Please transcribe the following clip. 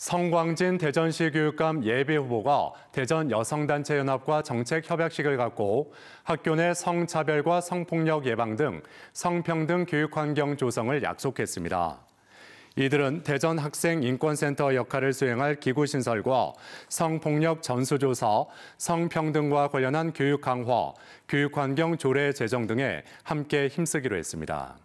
성광진 대전시 교육감 예비 후보가 대전 여성단체연합과 정책 협약식을 갖고 학교 내 성차별과 성폭력 예방 등 성평등 교육 환경 조성을 약속했습니다. 이들은 대전 학생인권센터 역할을 수행할 기구 신설과 성폭력 전수조사, 성평등과 관련한 교육 강화, 교육환경 조례 제정 등에 함께 힘쓰기로 했습니다.